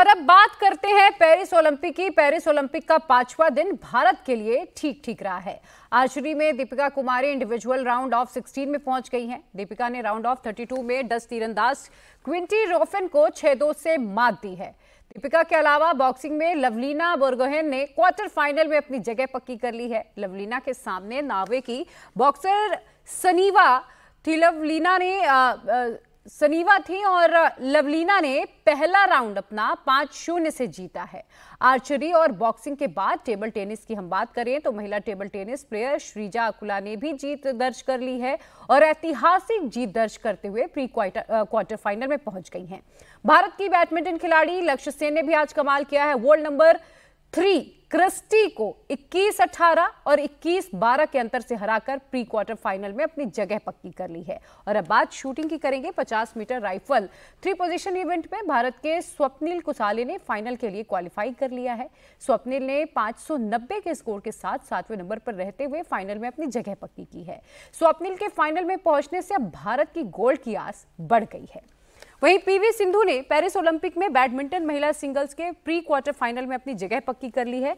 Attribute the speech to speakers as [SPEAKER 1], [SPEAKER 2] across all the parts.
[SPEAKER 1] और अब बात करते हैं पेरिस ओलंपिक की पेरिस ओलंपिक का पांचवा दिन भारत के लिए ठीक ठीक रहा है आर्चरी में Deepika Kumari individual round of 16 में पहुंच गई हैं दीपिका ने राउंड ऑफ 32 में 10 तीरंदाज क्विंटी रोफेन को छह दो से मात दी है दीपिका के अलावा बॉक्सिंग में लवलीना बोरगोहेन ने क्वार्टर फाइनल में अपनी जगह पक्की कर ली है लवलीना के सामने नावे की बॉक्सर सनीवा थीलवलीना ने आ, आ, सनीवा थी और लवलीना ने पहला राउंड अपना पांच शून्य से जीता है आर्चरी और बॉक्सिंग के बाद टेबल टेनिस की हम बात करें तो महिला table tennis player Sreeja Akula ने भी जीत दर्ज कर ली है और ऐतिहासिक जीत दर्ज करते हुए प्री क्वार्टर क्वार्टर फाइनल में पहुंच गई हैं भारत की बैडमिंटन खिलाड़ी लक्ष्य सेन ने भी आज कमाल किया है वर्ल्ड नंबर थ्री क्रिस्टी को 21-18 और 21-12 के अंतर से हराकर प्री क्वार्टर फाइनल में अपनी जगह पक्की कर ली है और अब बात शूटिंग की करेंगे 50 metre rifle three position event में भारत के स्वप्निल कुसाले ने फाइनल के लिए क्वालिफाई कर लिया है स्वप्निल ने 590 के स्कोर के साथ सातवें नंबर पर रहते हुए फाइनल में अपनी जगह पक्की की है स्वप्निल के फाइनल में पहुंचने से अब भारत की गोल्ड की आस बढ़ गई है वहीं पीवी सिंधु ने पेरिस ओलंपिक में बैडमिंटन महिला सिंगल्स के प्री क्वार्टर फाइनल में अपनी जगह पक्की कर ली है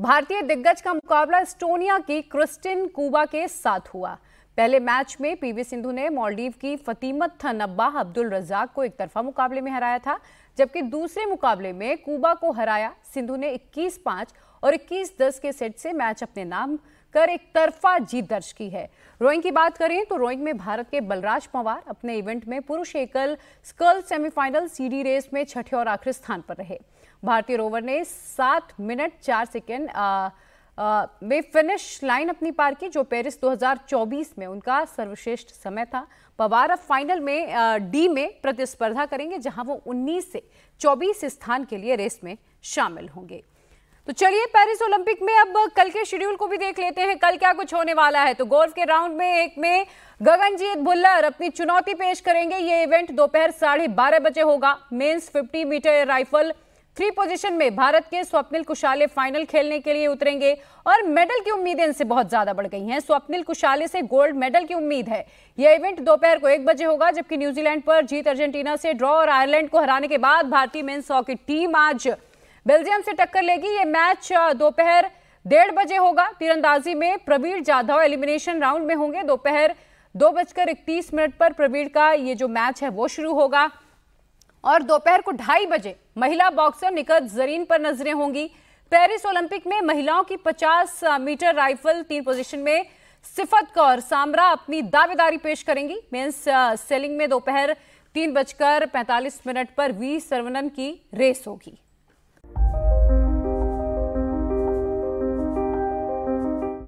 [SPEAKER 1] भारतीय दिग्गज का मुकाबला स्टोनिया की क्रिस्टिन कुबा के साथ हुआ पहले मैच में पीवी सिंधु ने मॉलडीव की फतीमत थनब्बा अब्दुल रजाक को एक तरफा मुकाबले में हराया था जबकि दूसरे मुकाबले में कुबा को हराया सिंधु ने 21 पांच और 21-10 के सेट से मैच अपने नाम कर एक तरफा जीत दर्ज की है रोइंग की बात करें तो रोइंग में भारत के बलराज पवार अपने इवेंट में पुरुष एकल स्कल सेमीफाइनल सीडी रेस में छठे और आखिरी स्थान पर रहे भारतीय रोवर ने सात मिनट चार सेकेंड में फिनिश लाइन अपनी पार की जो पेरिस 2024 में उनका सर्वश्रेष्ठ समय था पवार अब फाइनल में डी में प्रतिस्पर्धा करेंगे जहां वो 19 से 24 स्थान के लिए रेस में शामिल होंगे तो चलिए पेरिस ओलंपिक में अब कल के शेड्यूल को भी देख लेते हैं कल क्या कुछ होने वाला है तो गोल्फ के राउंड में एक में गगनजीत भुल्लर अपनी चुनौती पेश करेंगे ये इवेंट दोपहर साढ़े बारह बजे होगा men's 50 metre rifle three position में भारत के स्वप्निल कुशाले फाइनल खेलने के लिए उतरेंगे और मेडल की उम्मीदें इनसे बहुत ज्यादा बढ़ गई है स्वप्निल कुशाले से गोल्ड मेडल की उम्मीद है यह इवेंट दोपहर को एक बजे होगा जबकि न्यूजीलैंड पर जीत अर्जेंटीना से ड्रॉ और आयरलैंड को हराने के बाद भारतीय मेन्स हॉकी टीम आज बेल्जियम से टक्कर लेगी ये मैच दोपहर डेढ़ बजे होगा तीरंदाजी में प्रवीण जाधव एलिमिनेशन राउंड में होंगे दोपहर दो बजकर इकतीस मिनट पर प्रवीण का ये जो मैच है वो शुरू होगा और दोपहर को ढाई बजे महिला बॉक्सर निकट जरीन पर नजरें होंगी पेरिस ओलंपिक में महिलाओं की 50 मीटर राइफल तीन पोजीशन में सिफत कौर सामरा अपनी दावेदारी पेश करेंगी मेंस सेलिंग में दोपहर तीन बजकर पैंतालीस मिनट पर वी सरवनन की रेस होगी